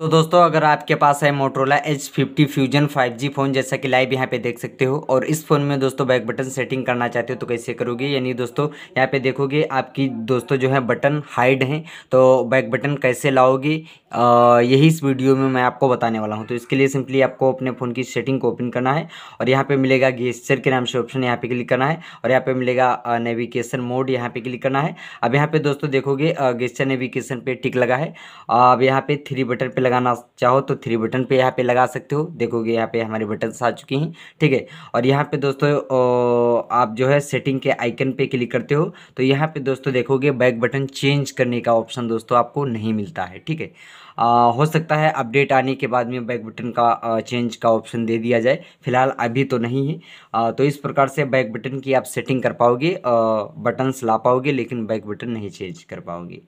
तो दोस्तों अगर आपके पास है Motorola H fifty fusion five G phone जैसा कि लाइव यहाँ पे देख सकते हो और इस फ़ोन में दोस्तों बैक बटन सेटिंग करना चाहते हो तो कैसे करोगे यानी दोस्तों यहाँ पे देखोगे आपकी दोस्तों जो है बटन हाइड हैं तो बैक बटन कैसे लाओगे यही इस वीडियो में मैं आपको बताने वाला हूँ तो इसके लिए सिंपली आपको अपने फ़ोन की सेटिंग को ओपन करना है और यहाँ पर मिलेगा गेस्चर के नाम से ऑप्शन यहाँ पर क्लिक करना है और यहाँ पर मिलेगा नेविगेशन मोड यहाँ पर क्लिक करना है अब यहाँ पर दोस्तों देखोगे गेस्चर नेविगेशन पर टिक लगा है अब यहाँ पर थ्री बटन पर लगाना चाहो तो थ्री बटन पे यहाँ पे लगा सकते हो देखोगे यहाँ पे हमारे बटन्स आ चुके हैं ठीक है और यहाँ पे दोस्तों आप जो है सेटिंग के आइकन पे क्लिक करते हो तो यहाँ पे दोस्तों देखोगे बैक बटन चेंज करने का ऑप्शन दोस्तों आपको नहीं मिलता है ठीक है आ, हो सकता है अपडेट आने के बाद में बैक बटन का आ, चेंज का ऑप्शन दे दिया जाए फिलहाल अभी तो नहीं है आ, तो इस प्रकार से बैक बटन की आप सेटिंग कर पाओगे बटन्स ला पाओगे लेकिन बैक बटन नहीं चेंज कर पाओगे